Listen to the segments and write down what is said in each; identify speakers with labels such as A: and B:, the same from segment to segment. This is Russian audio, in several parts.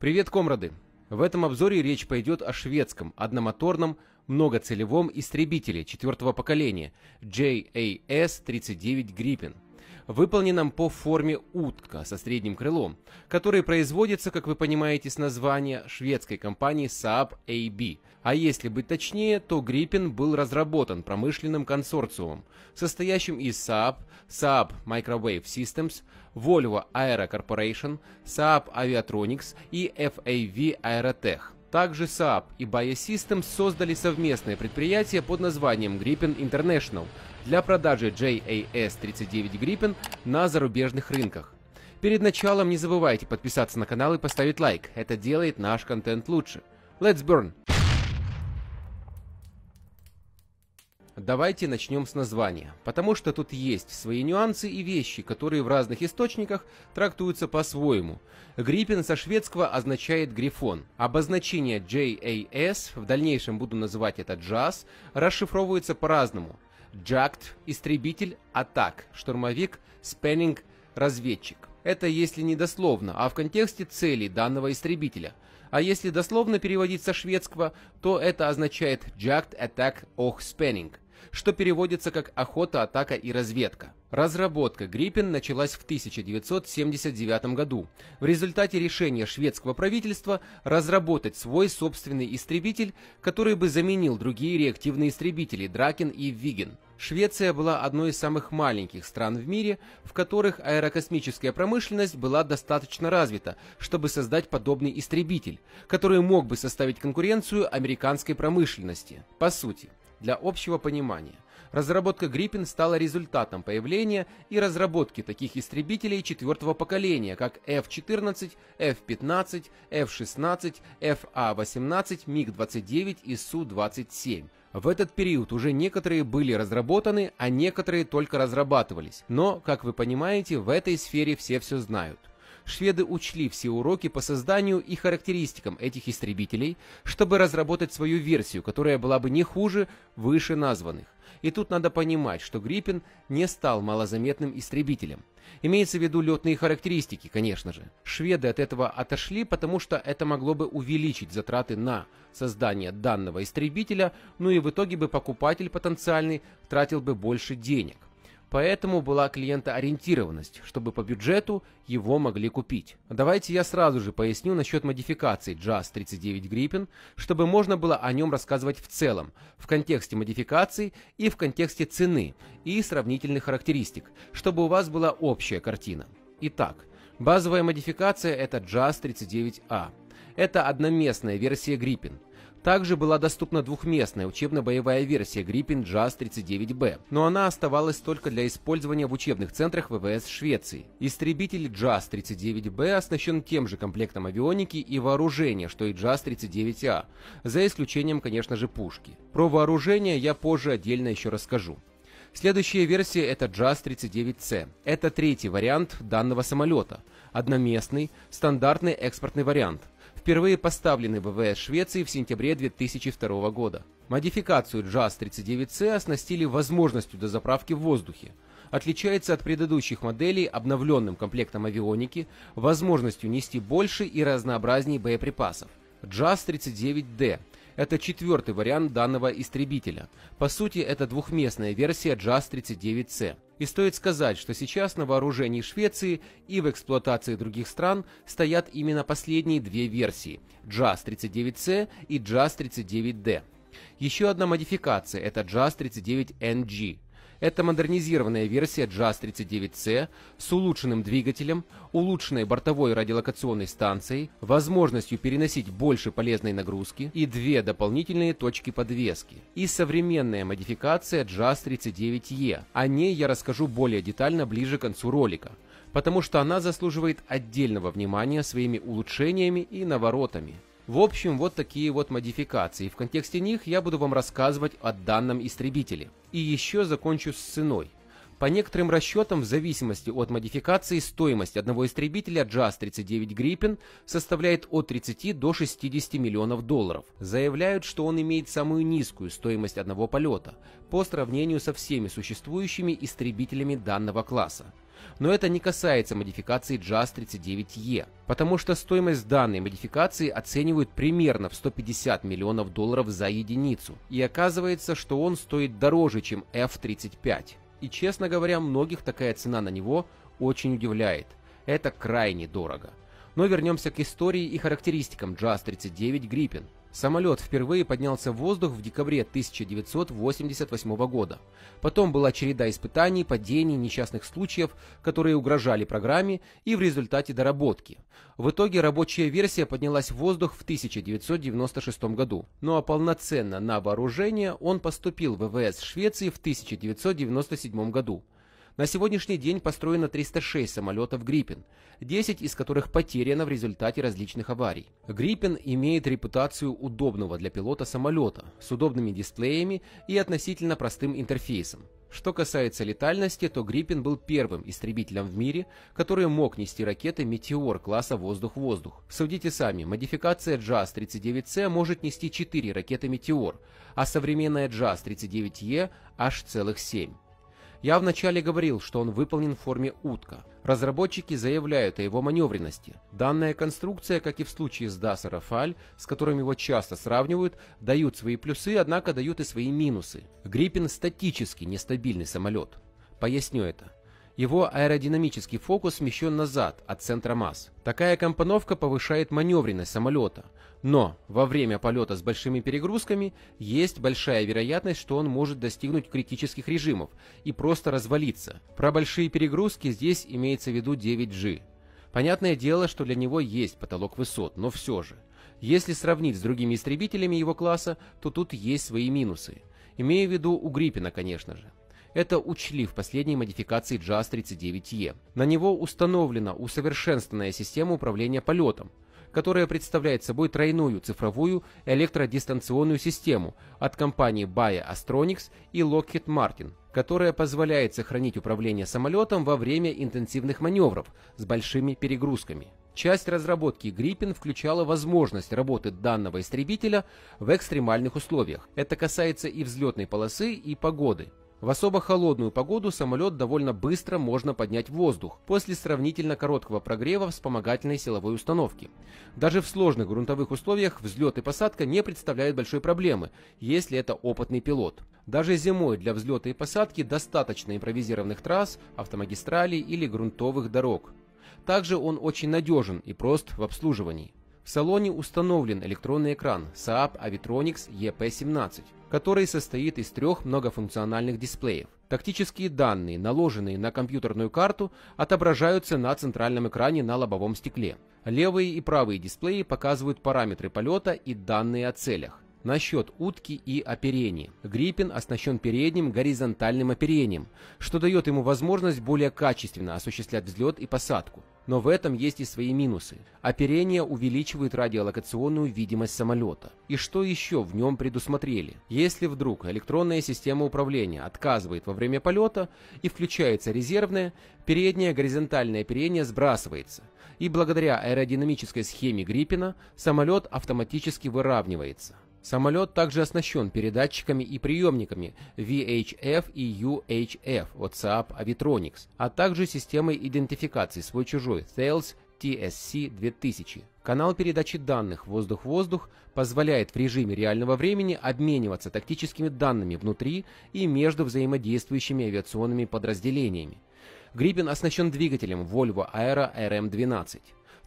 A: Привет, комрады! В этом обзоре речь пойдет о шведском одномоторном многоцелевом истребителе четвертого поколения JAS-39 Gripen – выполненном по форме утка со средним крылом, который производится, как вы понимаете с названия, шведской компании Saab AB. А если быть точнее, то Gripen был разработан промышленным консорциумом, состоящим из Saab, Saab Microwave Systems, Volvo Aero Corporation, Saab Aviatronics и FAV Aerotech. Также Saab и Bayer Systems создали совместное предприятие под названием Gripen International для продажи JAS-39 Gripen на зарубежных рынках. Перед началом не забывайте подписаться на канал и поставить лайк, это делает наш контент лучше. Let's burn! Давайте начнем с названия, потому что тут есть свои нюансы и вещи, которые в разных источниках трактуются по-своему. Гриппин со шведского означает «грифон». Обозначение JAS, в дальнейшем буду называть это JAS расшифровывается по-разному. Джакт – истребитель, атак, штурмовик, спеннинг – разведчик. Это если не дословно, а в контексте целей данного истребителя. А если дословно переводить со шведского, то это означает Jacked Attack ох, Spanning – что переводится как «охота, атака и разведка». Разработка «Гриппен» началась в 1979 году в результате решения шведского правительства разработать свой собственный истребитель, который бы заменил другие реактивные истребители «Дракен» и «Виген». Швеция была одной из самых маленьких стран в мире, в которых аэрокосмическая промышленность была достаточно развита, чтобы создать подобный истребитель, который мог бы составить конкуренцию американской промышленности. По сути, для общего понимания. Разработка «Гриппин» стала результатом появления и разработки таких истребителей четвертого поколения, как F-14, F-15, F-16, FA-18, МиГ-29 и Су-27. В этот период уже некоторые были разработаны, а некоторые только разрабатывались. Но, как вы понимаете, в этой сфере все все знают шведы учли все уроки по созданию и характеристикам этих истребителей, чтобы разработать свою версию, которая была бы не хуже выше названных. И тут надо понимать, что Гриппин не стал малозаметным истребителем. Имеется в виду летные характеристики, конечно же. Шведы от этого отошли, потому что это могло бы увеличить затраты на создание данного истребителя, ну и в итоге бы покупатель потенциальный тратил бы больше денег. Поэтому была клиентоориентированность, чтобы по бюджету его могли купить. Давайте я сразу же поясню насчет модификации JAS 39 Gripen, чтобы можно было о нем рассказывать в целом, в контексте модификаций и в контексте цены и сравнительных характеристик, чтобы у вас была общая картина. Итак, базовая модификация это JAS 39A. А. Это одноместная версия Gripen – также была доступна двухместная учебно-боевая версия Gripen JAS 39B, но она оставалась только для использования в учебных центрах ВВС Швеции. Истребитель JAS 39B оснащен тем же комплектом авионики и вооружения, что и JAS 39A, а, за исключением, конечно же, пушки. Про вооружение я позже отдельно еще расскажу. Следующая версия это JAS 39C. Это третий вариант данного самолета. Одноместный, стандартный экспортный вариант – впервые поставлены в ВВС Швеции в сентябре 2002 года. Модификацию JAS-39C оснастили возможностью дозаправки в воздухе. Отличается от предыдущих моделей обновленным комплектом авионики, возможностью нести больше и разнообразней боеприпасов. JAS-39D это четвертый вариант данного истребителя. По сути, это двухместная версия JAS-39C. И стоит сказать, что сейчас на вооружении Швеции и в эксплуатации других стран стоят именно последние две версии – JAS-39C и JAS-39D. Еще одна модификация – это JAS-39NG, это модернизированная версия JAS 39C с улучшенным двигателем, улучшенной бортовой радиолокационной станцией, возможностью переносить больше полезной нагрузки и две дополнительные точки подвески. И современная модификация JAS 39E. О ней я расскажу более детально ближе к концу ролика потому что она заслуживает отдельного внимания своими улучшениями и наворотами. В общем, вот такие вот модификации. В контексте них я буду вам рассказывать о данном истребителе. И еще закончу с ценой. По некоторым расчетам, в зависимости от модификации, стоимость одного истребителя JAS-39 Gripen составляет от 30 до 60 миллионов долларов. Заявляют, что он имеет самую низкую стоимость одного полета по сравнению со всеми существующими истребителями данного класса но это не касается модификации JAS-39E, потому что стоимость данной модификации оценивают примерно в 150 миллионов долларов за единицу, и оказывается, что он стоит дороже, чем F-35. И честно говоря, многих такая цена на него очень удивляет. Это крайне дорого. Но вернемся к истории и характеристикам JAS-39 Gripen – Самолет впервые поднялся в воздух в декабре 1988 года. Потом была череда испытаний, падений, несчастных случаев, которые угрожали программе и в результате доработки. В итоге рабочая версия поднялась в воздух в 1996 году. Ну а полноценно на вооружение он поступил в ВВС Швеции в 1997 году. На сегодняшний день построено 306 самолетов «Гриппен», 10 из которых потеряно в результате различных аварий. «Гриппен» имеет репутацию удобного для пилота самолета, с удобными дисплеями и относительно простым интерфейсом. Что касается летальности, то «Гриппен» был первым истребителем в мире, который мог нести ракеты «Метеор» класса «Воздух-воздух». Судите сами, модификация джаз 39 c может нести 4 ракеты «Метеор», а современная «Джаз-39Е» аж целых 7. Я вначале говорил, что он выполнен в форме утка. Разработчики заявляют о его маневренности. Данная конструкция, как и в случае с DAS Rafale, с которым его часто сравнивают, дают свои плюсы, однако дают и свои минусы. Гриппин статически нестабильный самолет. Поясню это. Его аэродинамический фокус смещен назад от центра масс. Такая компоновка повышает маневренность самолета, но во время полета с большими перегрузками есть большая вероятность, что он может достигнуть критических режимов и просто развалиться. Про большие перегрузки здесь имеется в виду 9G. Понятное дело, что для него есть потолок высот, но все же. Если сравнить с другими истребителями его класса, то тут есть свои минусы. Имею в виду у Гриппина, конечно же. Это учли в последней модификации JAS-39E. На него установлена усовершенствованная система управления полетом, которая представляет собой тройную цифровую электродистанционную систему от компании Bayer Astronics и Lockheed Martin, которая позволяет сохранить управление самолетом во время интенсивных маневров с большими перегрузками. Часть разработки Gripen включала возможность работы данного истребителя в экстремальных условиях. Это касается и взлетной полосы, и погоды. В особо холодную погоду самолет довольно быстро можно поднять в воздух после сравнительно короткого прогрева вспомогательной силовой установки. Даже в сложных грунтовых условиях взлет и посадка не представляют большой проблемы, если это опытный пилот. Даже зимой для взлета и посадки достаточно импровизированных трасс, автомагистралей или грунтовых дорог. Также он очень надежен и прост в обслуживании. В салоне установлен электронный экран Saab Avitronics EP17 который состоит из трех многофункциональных дисплеев. Тактические данные, наложенные на компьютерную карту, отображаются на центральном экране на лобовом стекле. Левые и правые дисплеи показывают параметры полета и данные о целях. Насчет утки и оперения. Гриппин оснащен передним горизонтальным оперением, что дает ему возможность более качественно осуществлять взлет и посадку но в этом есть и свои минусы. Оперение увеличивает радиолокационную видимость самолета. И что еще в нем предусмотрели? Если вдруг электронная система управления отказывает во время полета и включается резервная, переднее горизонтальное оперение сбрасывается, и благодаря аэродинамической схеме Гриппина самолет автоматически выравнивается. Самолет также оснащен передатчиками и приемниками VHF и UHF от Saab Avitronics, а также системой идентификации свой-чужой Thales TSC-2000. Канал передачи данных «Воздух-воздух» позволяет в режиме реального времени обмениваться тактическими данными внутри и между взаимодействующими авиационными подразделениями. «Гриппен» оснащен двигателем Volvo Aero RM-12.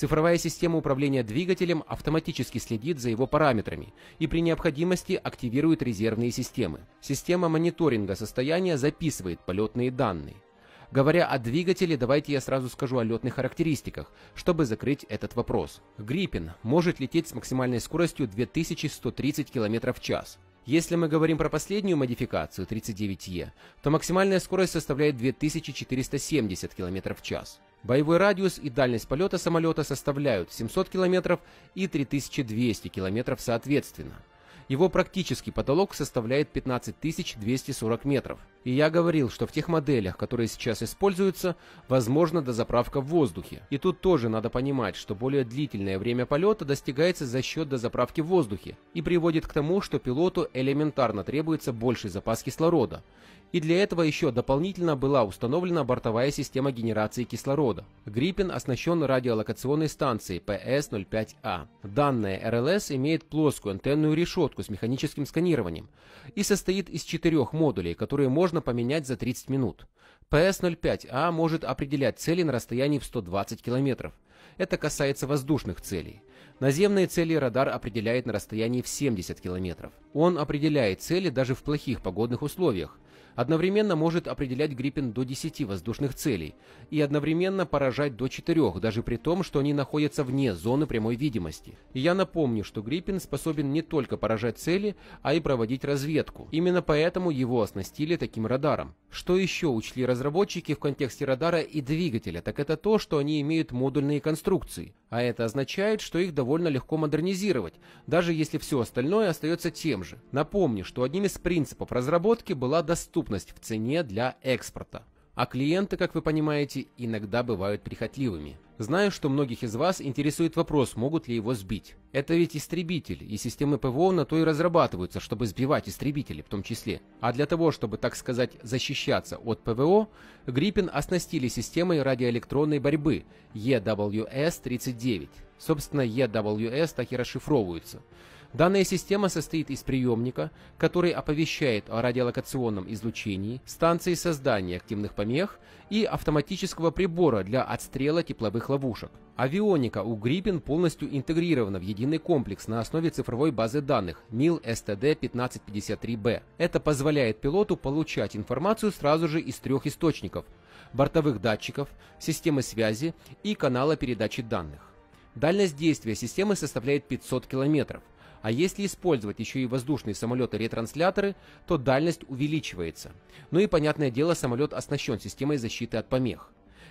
A: Цифровая система управления двигателем автоматически следит за его параметрами и при необходимости активирует резервные системы. Система мониторинга состояния записывает полетные данные. Говоря о двигателе, давайте я сразу скажу о летных характеристиках, чтобы закрыть этот вопрос. Гриппин может лететь с максимальной скоростью 2130 км в час. Если мы говорим про последнюю модификацию 39Е, то максимальная скорость составляет 2470 км в час. Боевой радиус и дальность полета самолета составляют 700 км и 3200 км соответственно. Его практический потолок составляет 15240 метров. И я говорил, что в тех моделях, которые сейчас используются, возможно дозаправка в воздухе. И тут тоже надо понимать, что более длительное время полета достигается за счет дозаправки в воздухе и приводит к тому, что пилоту элементарно требуется больший запас кислорода и для этого еще дополнительно была установлена бортовая система генерации кислорода. «Гриппин» оснащен радиолокационной станцией PS-05A. А. Данная РЛС имеет плоскую антенную решетку с механическим сканированием и состоит из четырех модулей, которые можно поменять за 30 минут. PS-05A а может определять цели на расстоянии в 120 км. Это касается воздушных целей. Наземные цели радар определяет на расстоянии в 70 км. Он определяет цели даже в плохих погодных условиях – одновременно может определять Гриппин до 10 воздушных целей и одновременно поражать до 4, даже при том, что они находятся вне зоны прямой видимости. И я напомню, что Гриппин способен не только поражать цели, а и проводить разведку. Именно поэтому его оснастили таким радаром. Что еще учли разработчики в контексте радара и двигателя, так это то, что они имеют модульные конструкции. А это означает, что их довольно легко модернизировать, даже если все остальное остается тем же. Напомню, что одним из принципов разработки была доступность доступность в цене для экспорта. А клиенты, как вы понимаете, иногда бывают прихотливыми. Знаю, что многих из вас интересует вопрос, могут ли его сбить. Это ведь истребитель, и системы ПВО на то и разрабатываются, чтобы сбивать истребители в том числе. А для того, чтобы, так сказать, защищаться от ПВО, Гриппин оснастили системой радиоэлектронной борьбы EWS-39. Собственно, EWS так и расшифровывается. Данная система состоит из приемника, который оповещает о радиолокационном излучении, станции создания активных помех и автоматического прибора для отстрела тепловых ловушек. Авионика у Гриппин полностью интегрирована в единый комплекс на основе цифровой базы данных MIL STD 1553B. Это позволяет пилоту получать информацию сразу же из трех источников – бортовых датчиков, системы связи и канала передачи данных. Дальность действия системы составляет 500 километров – а если использовать еще и воздушные самолеты-ретрансляторы, то дальность увеличивается. Ну и понятное дело, самолет оснащен системой защиты от помех.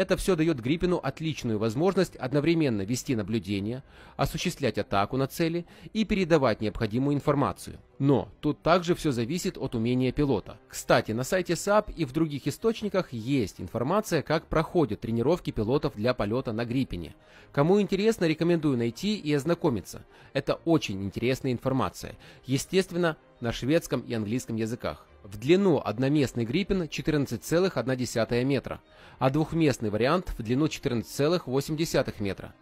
A: Это все дает Гриппину отличную возможность одновременно вести наблюдение, осуществлять атаку на цели и передавать необходимую информацию. Но тут также все зависит от умения пилота. Кстати, на сайте САП и в других источниках есть информация, как проходят тренировки пилотов для полета на Гриппине. Кому интересно, рекомендую найти и ознакомиться. Это очень интересная информация. Естественно, на шведском и английском языках. В длину одноместный гриппен 14,1 метра, а двухместный вариант в длину 14,8 метра.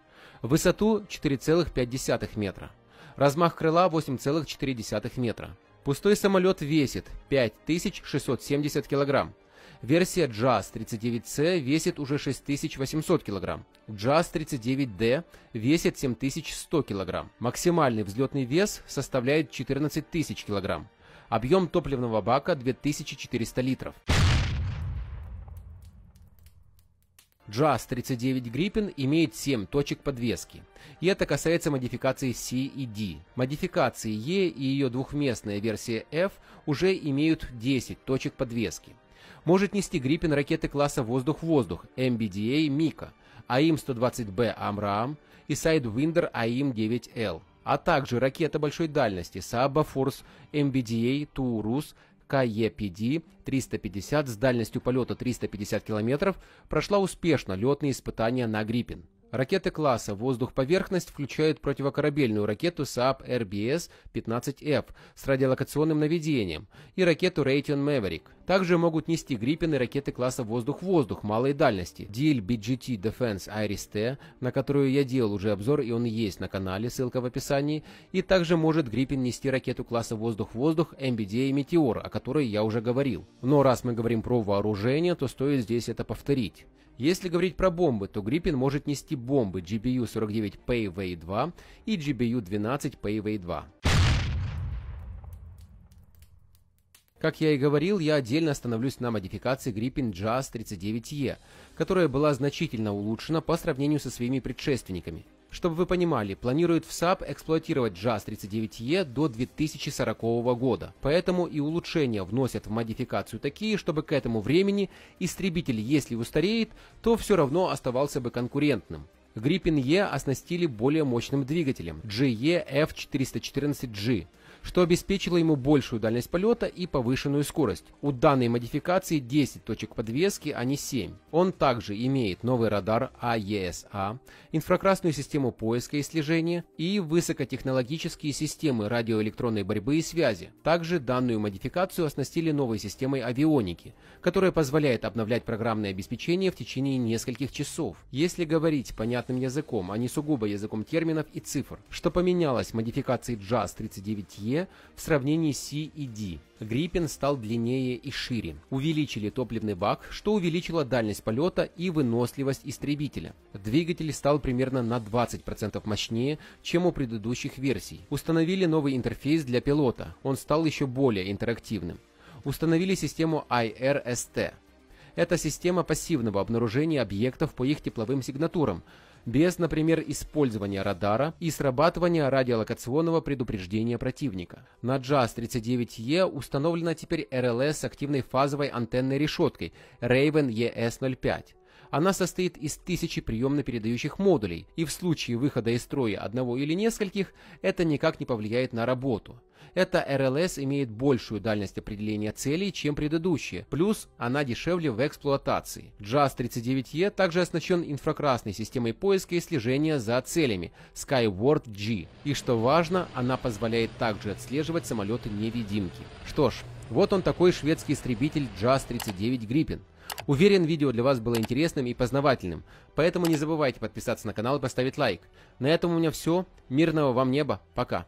A: Высоту 4,5 метра. Размах крыла 8,4 метра. Пустой самолет весит 5670 килограмм. Версия JAS 39C весит уже 6800 кг. JAS 39D весит 7100 кг. Максимальный взлетный вес составляет 14000 кг. Объем топливного бака 2400 литров. JAS-39 Gripen имеет 7 точек подвески, и это касается модификации C и D. Модификации E и ее двухместная версия F уже имеют 10 точек подвески. Может нести Гриппин ракеты класса воздух-воздух MBDA Мика, aim а 120 б Амраам и Sidewinder aim 9 l а также ракета большой дальности Сааба Форс MBDA Турус КЕПД-350 с дальностью полета 350 км прошла успешно летные испытания на «Гриппен». Ракеты класса «Воздух-поверхность» включают противокорабельную ракету СААП рбс 15 f с радиолокационным наведением и ракету Raytheon Maverick. Также могут нести «Гриппены» ракеты класса «Воздух-воздух» малой дальности DIL BGT Defense Iris-T, на которую я делал уже обзор и он есть на канале, ссылка в описании, и также может «Гриппен» нести ракету класса «Воздух-воздух» MBDA Meteor, о которой я уже говорил. Но раз мы говорим про вооружение, то стоит здесь это повторить. Если говорить про бомбы, то Gripen может нести бомбы GBU-49 PAV-2 и GBU-12 PAV-2. Как я и говорил, я отдельно остановлюсь на модификации Gripen JAS 39E, которая была значительно улучшена по сравнению со своими предшественниками. Чтобы вы понимали, планирует в САП эксплуатировать JAS-39E до 2040 года, поэтому и улучшения вносят в модификацию такие, чтобы к этому времени истребитель, если устареет, то все равно оставался бы конкурентным. Гриппин Е оснастили более мощным двигателем GE F414G, что обеспечило ему большую дальность полета и повышенную скорость. У данной модификации 10 точек подвески, а не 7. Он также имеет новый радар AESA, а а, инфракрасную систему поиска и слежения и высокотехнологические системы радиоэлектронной борьбы и связи. Также данную модификацию оснастили новой системой авионики, которая позволяет обновлять программное обеспечение в течение нескольких часов. Если говорить понятным языком, а не сугубо языком терминов и цифр, что поменялось в модификации JAS 39E Е в сравнении с Си и Ди. Гриппин стал длиннее и шире. Увеличили топливный бак, что увеличило дальность полета и выносливость истребителя. Двигатель стал примерно на 20% мощнее, чем у предыдущих версий. Установили новый интерфейс для пилота. Он стал еще более интерактивным. Установили систему IRST. Это система пассивного обнаружения объектов по их тепловым сигнатурам – без, например, использования радара и срабатывания радиолокационного предупреждения противника. На JAS-39E установлена теперь RLS с активной фазовой антенной решеткой Raven ES-05. Она состоит из тысячи приемно-передающих модулей, и в случае выхода из строя одного или нескольких, это никак не повлияет на работу. Эта РЛС имеет большую дальность определения целей, чем предыдущие, плюс она дешевле в эксплуатации. JAS-39E также оснащен инфракрасной системой поиска и слежения за целями Skyward G, и что важно, она позволяет также отслеживать самолеты-невидимки. Что ж, вот он такой шведский истребитель JAS-39 Gripen. Уверен, видео для вас было интересным и познавательным, поэтому не забывайте подписаться на канал и поставить лайк. На этом у меня все. Мирного вам неба. Пока.